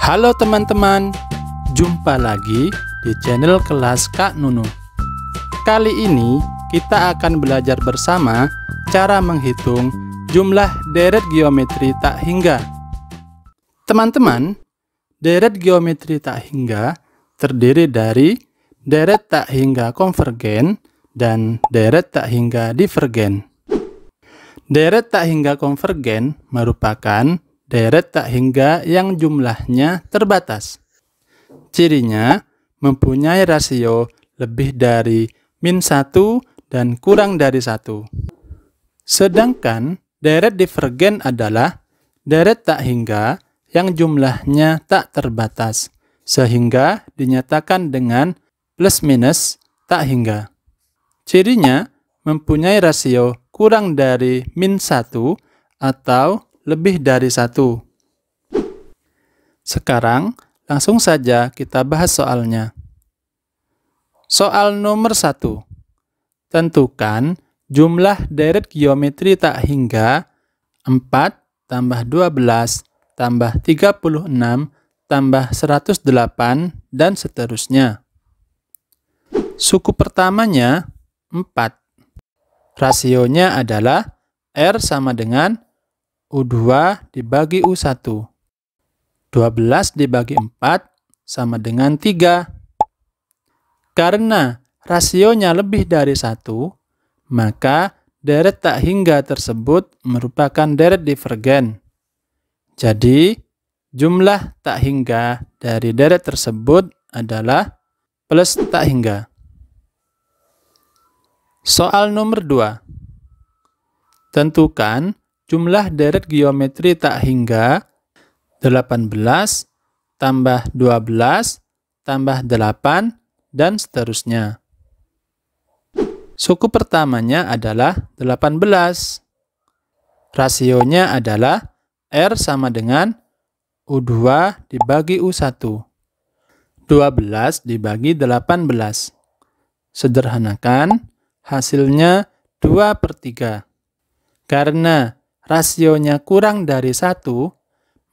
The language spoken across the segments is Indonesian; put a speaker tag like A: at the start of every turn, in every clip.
A: Halo teman-teman, jumpa lagi di channel kelas Kak Nunu. Kali ini kita akan belajar bersama cara menghitung jumlah deret geometri tak hingga. Teman-teman, deret geometri tak hingga terdiri dari deret tak hingga konvergen dan deret tak hingga divergen. Deret tak hingga konvergen merupakan deret tak hingga yang jumlahnya terbatas. Cirinya mempunyai rasio lebih dari min 1 dan kurang dari 1. Sedangkan deret divergen adalah deret tak hingga yang jumlahnya tak terbatas, sehingga dinyatakan dengan plus minus tak hingga. Cirinya mempunyai rasio kurang dari min 1 atau lebih dari satu. Sekarang, langsung saja kita bahas soalnya. Soal nomor satu. Tentukan jumlah deret geometri tak hingga 4 tambah 12 tambah 36 tambah 108 dan seterusnya. Suku pertamanya 4. Rasionya adalah R sama dengan 4. U2 dibagi U1. 12 dibagi 4 sama dengan 3. Karena rasionya lebih dari 1, maka deret tak hingga tersebut merupakan deret divergen. Jadi, jumlah tak hingga dari deret tersebut adalah plus tak hingga. Soal nomor 2. Tentukan jumlah deret geometri tak hingga 18 tambah 12 tambah 8 dan seterusnya. Suku pertamanya adalah 18. Rasionya adalah R sama dengan U2 dibagi U1. 12 dibagi 18. Sederhanakan, hasilnya 2 per 3. Karena rasionya kurang dari satu,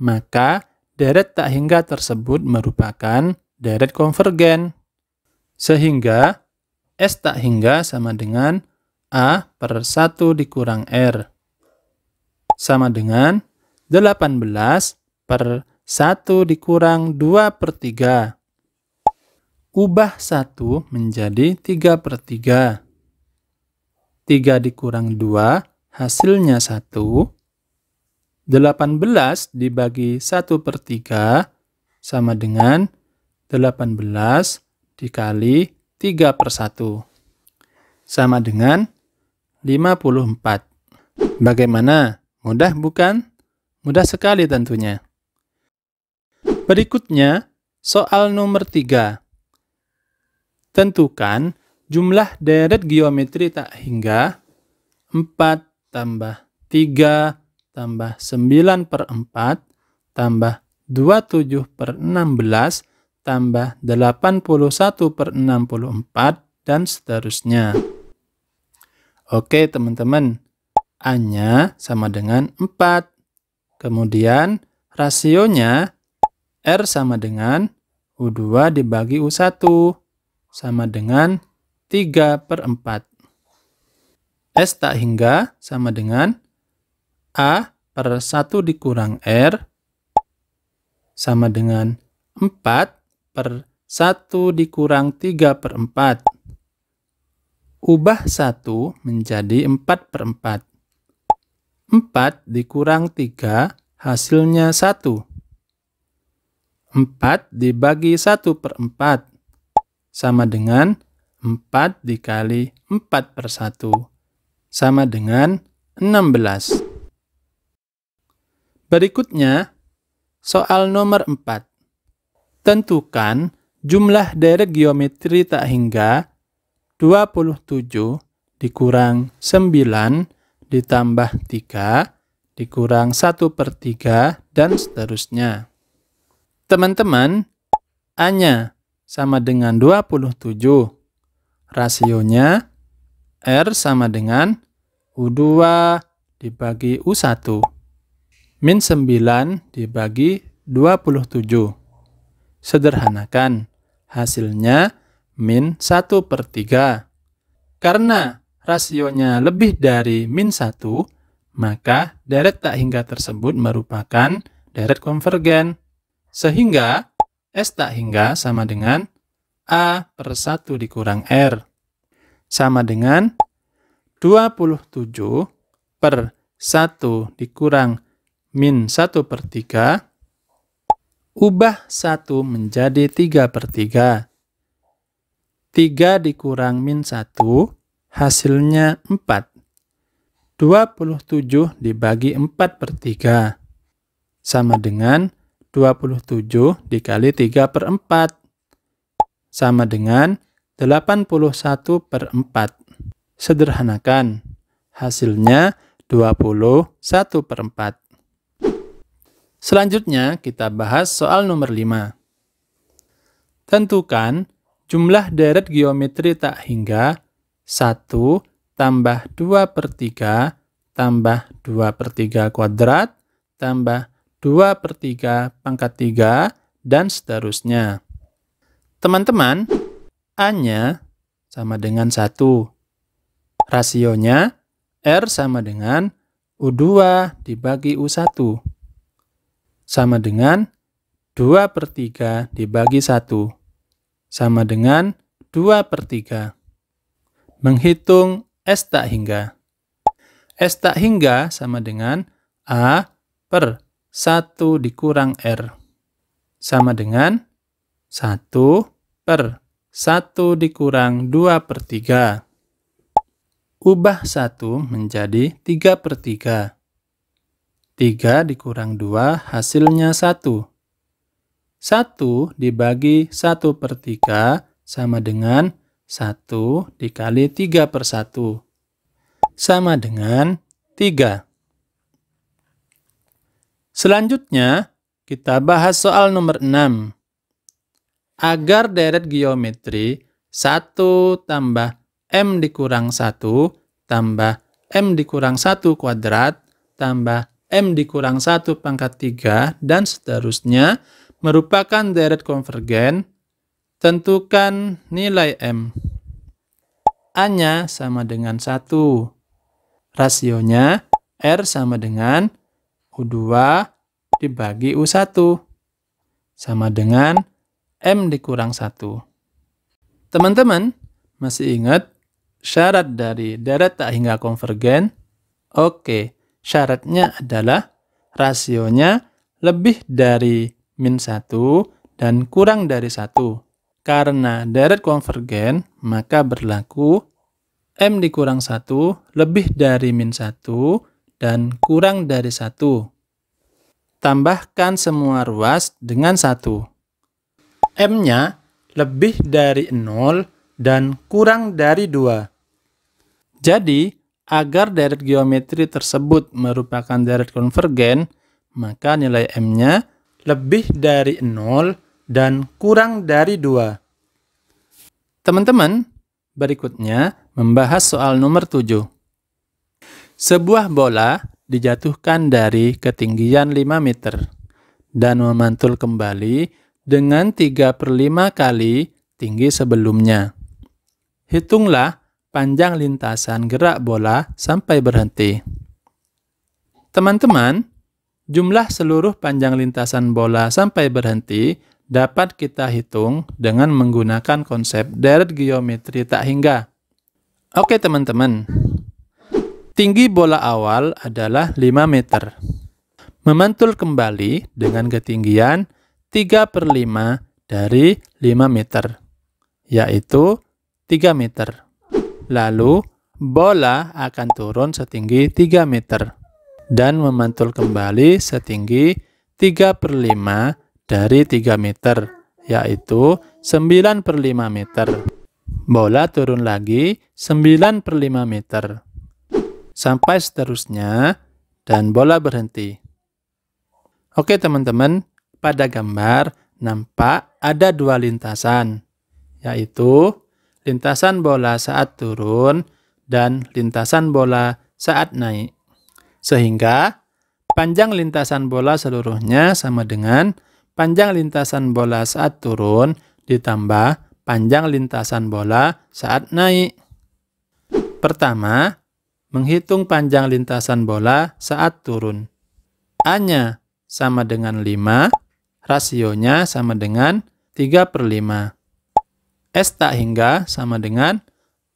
A: maka deret tak hingga tersebut merupakan deret konvergen. Sehingga S tak hingga sama dengan A per 1 dikurang R. Sama dengan 18 per 1 dikurang 2 per 3. Ubah 1 menjadi 3 per 3. 3 dikurang 2 hasilnya 1. 18 dibagi 1 per 3 sama dengan 18 dikali 3 per 1 sama dengan 54. Bagaimana? Mudah bukan? Mudah sekali tentunya. Berikutnya, soal nomor 3. Tentukan jumlah deret geometri tak hingga 4, tambah 3 tambah 9 per 4 tambah 27 per 16 tambah 81 per 64 dan seterusnya. Oke teman-teman, A-nya sama dengan 4. Kemudian rasionya R sama dengan U2 dibagi U1 sama dengan 3 per 4. S tak hingga sama dengan A per 1 dikurang R sama dengan 4 per 1 dikurang 3 per 4. Ubah 1 menjadi 4 per 4. 4 dikurang 3 hasilnya 1. 4 dibagi 1 per 4 sama dengan 4 dikali 4 per 1 sama dengan 16. Berikutnya, soal nomor 4. Tentukan jumlah derek geometri tak hingga 27 dikurang 9 ditambah 3 dikurang 1 per 3 dan seterusnya. Teman-teman, A-nya sama dengan 27. Rasionya R sama dengan U2 dibagi U1 min 9 dibagi 27. Sederhanakan, hasilnya min 1 per 3. Karena rasionya lebih dari min 1, maka deret tak hingga tersebut merupakan deret konvergen. Sehingga S tak hingga sama dengan A per 1 dikurang R sama dengan 27 per 1 dikurang min 1 per 3. Ubah 1 menjadi 3 per 3. 3 dikurang min 1 hasilnya 4. 27 dibagi 4 per 3 sama dengan 27 dikali 3 per 4 sama dengan 81 per 4. Sederhanakan. Hasilnya 21 per 4. Selanjutnya kita bahas soal nomor 5. Tentukan jumlah deret geometri tak hingga 1 tambah 2 per 3 tambah 2 per 3 kuadrat tambah 2 per 3 pangkat 3 dan seterusnya. Teman-teman, A-nya sama dengan 1. Rasionya R sama dengan U2 dibagi U1. Sama dengan 2 per 3 dibagi 1. Sama dengan 2 per 3. Menghitung S tak hingga. S tak hingga sama dengan A per 1 dikurang R. Sama dengan 1 per 1 dikurang 2 per 3. Ubah 1 menjadi 3 per 3. 3 dikurang 2 hasilnya 1. 1 dibagi 1 per 3 sama dengan 1 dikali 3 per 1. Sama dengan 3. Selanjutnya, kita bahas soal nomor 6 agar deret geometri 1 tambah M dikurang 1 tambah M dikurang 1 kuadrat tambah M dikurang 1 pangkat 3 dan seterusnya merupakan deret konvergen, tentukan nilai M. A-nya sama dengan 1. Rasionya R sama dengan U2 dibagi U1 sama dengan M dikurang 1. Teman-teman, masih ingat syarat dari deret tak hingga konvergen? Oke, syaratnya adalah rasionya lebih dari min 1 dan kurang dari 1. Karena deret konvergen, maka berlaku M dikurang 1 lebih dari min 1 dan kurang dari 1. Tambahkan semua ruas dengan 1. M-nya lebih dari 0 dan kurang dari 2. Jadi, agar deret geometri tersebut merupakan deret konvergen, maka nilai M-nya lebih dari 0 dan kurang dari 2. Teman-teman, berikutnya membahas soal nomor 7. Sebuah bola dijatuhkan dari ketinggian 5 meter dan memantul kembali dengan 3 per 5 kali tinggi sebelumnya. Hitunglah panjang lintasan gerak bola sampai berhenti. Teman-teman, jumlah seluruh panjang lintasan bola sampai berhenti dapat kita hitung dengan menggunakan konsep deret geometri tak hingga. Oke teman-teman, tinggi bola awal adalah 5 meter. Memantul kembali dengan ketinggian 3 per 5 dari 5 meter, yaitu 3 meter. Lalu, bola akan turun setinggi 3 meter dan memantul kembali setinggi 3 per 5 dari 3 meter, yaitu 9 per 5 meter. Bola turun lagi 9 per 5 meter. Sampai seterusnya, dan bola berhenti. Oke teman-teman, pada gambar nampak ada dua lintasan, yaitu lintasan bola saat turun dan lintasan bola saat naik. Sehingga panjang lintasan bola seluruhnya sama dengan panjang lintasan bola saat turun ditambah panjang lintasan bola saat naik. Pertama, menghitung panjang lintasan bola saat turun. A-nya sama dengan 5 rasionya sama dengan 3 per 5. S tak hingga sama dengan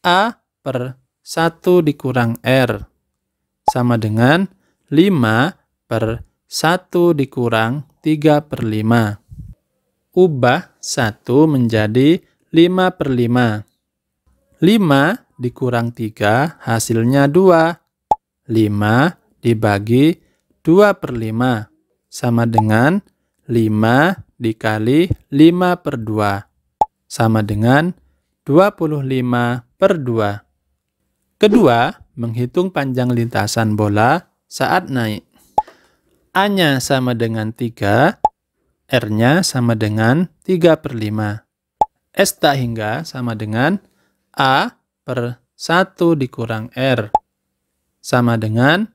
A: A per 1 dikurang R sama dengan 5 per 1 dikurang 3 per 5. Ubah 1 menjadi 5 per 5. 5 dikurang 3 hasilnya 2. 5 dibagi 2 per 5 sama dengan 5 dikali 5 per 2 sama dengan 25 per 2. Kedua, menghitung panjang lintasan bola saat naik. A-nya sama dengan 3, R-nya sama dengan 3 per 5. S tak hingga sama dengan A per 1 dikurang R sama dengan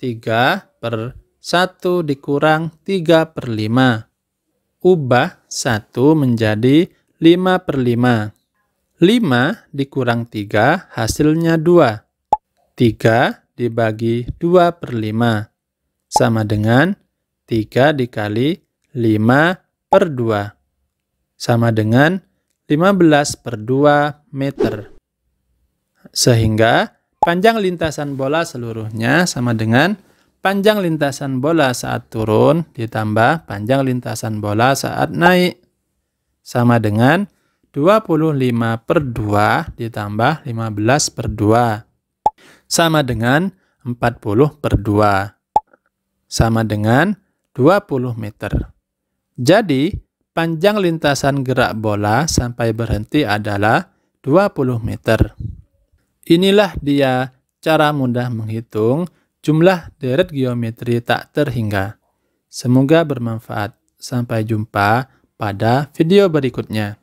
A: 3 per 1 dikurang 3 per 5. Ubah 1 menjadi 5 per 5. 5 dikurang 3 hasilnya 2. 3 dibagi 2 per 5 sama dengan 3 dikali 5 per 2 sama dengan 15 per 2 meter. Sehingga panjang lintasan bola seluruhnya sama dengan 15 panjang lintasan bola saat turun ditambah panjang lintasan bola saat naik sama dengan 25 per 2 ditambah 15 per 2 sama dengan 40 per 2 sama dengan 20 meter. Jadi, panjang lintasan gerak bola sampai berhenti adalah 20 meter. Inilah dia cara mudah menghitung Jumlah deret geometri tak terhingga. Semoga bermanfaat. Sampai jumpa pada video berikutnya.